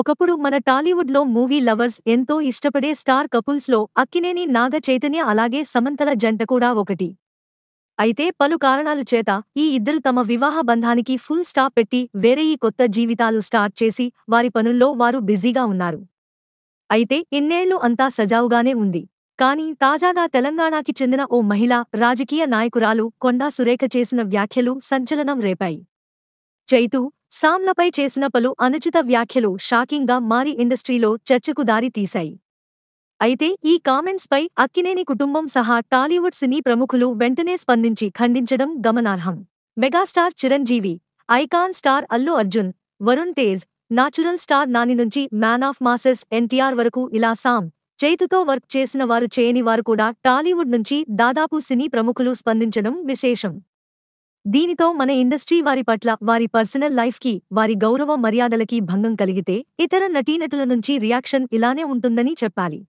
ఒకప్పుడు మన టాలీవుడ్లో మూవీ లవర్స్ ఎంతో ఇష్టపడే స్టార్ కపుల్స్లో అక్కినేని నాగ చైతన్య అలాగే సమంతల జంట కూడా ఒకటి అయితే పలు కారణాలు చేత ఈ ఇద్దరు తమ వివాహ బంధానికి ఫుల్ స్టాప్ పెట్టి వేరే ఈ కొత్త జీవితాలు స్టార్ట్ చేసి వారి పనుల్లో వారు బిజీగా ఉన్నారు అయితే ఇన్నేళ్లు అంతా సజావుగానే ఉంది కానీ తాజాగా తెలంగాణకి చెందిన ఓ మహిళ రాజకీయ నాయకురాలు కొండా సురేఖ చేసిన వ్యాఖ్యలు సంచలనం రేపాయి చైతు సామ్లపై చేసిన పలు అనుచిత వ్యాఖ్యలు షాకింగ్గా మారి ఇండస్ట్రీలో చర్చకు దారి తీశాయి అయితే ఈ కామెంట్స్పై అక్కినేని కుటుంబం సహా టాలీవుడ్ సినీ ప్రముఖులు వెంటనే స్పందించి ఖండించడం గమనార్హం megastar Chiranjeevi icon star Allu Arjun Varun Tej natural star Nani నుంచి మ్యాన్ ఆఫ్ మాసెస్ ఎన్టీఆర్ వరకు ఇలా సామ్ చేతుతో వర్క్ చేసిన వారు చేయని వారు కూడా టాలీవుడ్ నుంచి దాదాపు సినీ ప్రముఖులు స్పందించడం విశేషం దీనితో మన ఇండస్ట్రీ వారి పట్ల వారి పర్సనల్ లైఫ్కి వారి గౌరవ మర్యాదలకి భంగం కలిగితే ఇతర నటీనటుల నుంచి రియాక్షన్ ఇలానే ఉంటుందని చెప్పాలి